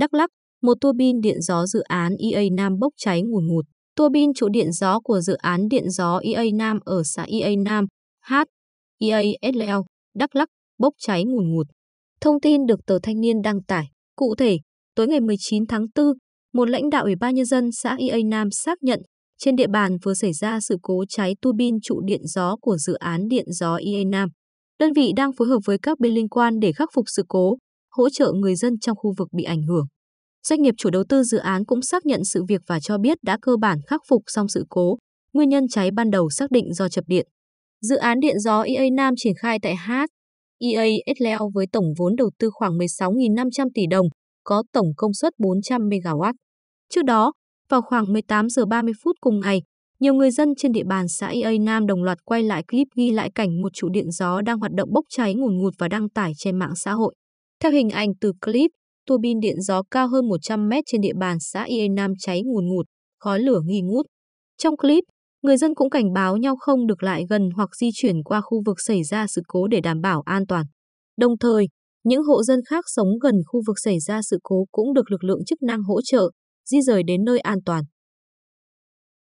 Đắk Lắk, một tua bin điện gió dự án EA Nam bốc cháy ngùn ngụt. Tua bin trụ điện gió của dự án điện gió EA Nam ở xã EA Nam, H, EA SL, Đắk Lắk, bốc cháy ngùn ngụt. Thông tin được tờ Thanh niên đăng tải. Cụ thể, tối ngày 19 tháng 4, một lãnh đạo Ủy ban Nhân dân xã EA Nam xác nhận trên địa bàn vừa xảy ra sự cố cháy tua bin trụ điện gió của dự án điện gió EA Nam. Đơn vị đang phối hợp với các bên liên quan để khắc phục sự cố hỗ trợ người dân trong khu vực bị ảnh hưởng. Doanh nghiệp chủ đầu tư dự án cũng xác nhận sự việc và cho biết đã cơ bản khắc phục xong sự cố. Nguyên nhân cháy ban đầu xác định do chập điện. Dự án điện gió EA Nam triển khai tại H. EA Leo với tổng vốn đầu tư khoảng 16.500 tỷ đồng, có tổng công suất 400 MW. Trước đó, vào khoảng 18 giờ 30 phút cùng ngày, nhiều người dân trên địa bàn xã EA Nam đồng loạt quay lại clip ghi lại cảnh một trụ điện gió đang hoạt động bốc cháy ngùn ngụt và đăng tải trên mạng xã hội. Theo hình ảnh từ clip, tua bin điện gió cao hơn 100 mét trên địa bàn xã Yên Nam cháy ngùn ngụt, khói lửa nghi ngút. Trong clip, người dân cũng cảnh báo nhau không được lại gần hoặc di chuyển qua khu vực xảy ra sự cố để đảm bảo an toàn. Đồng thời, những hộ dân khác sống gần khu vực xảy ra sự cố cũng được lực lượng chức năng hỗ trợ, di rời đến nơi an toàn.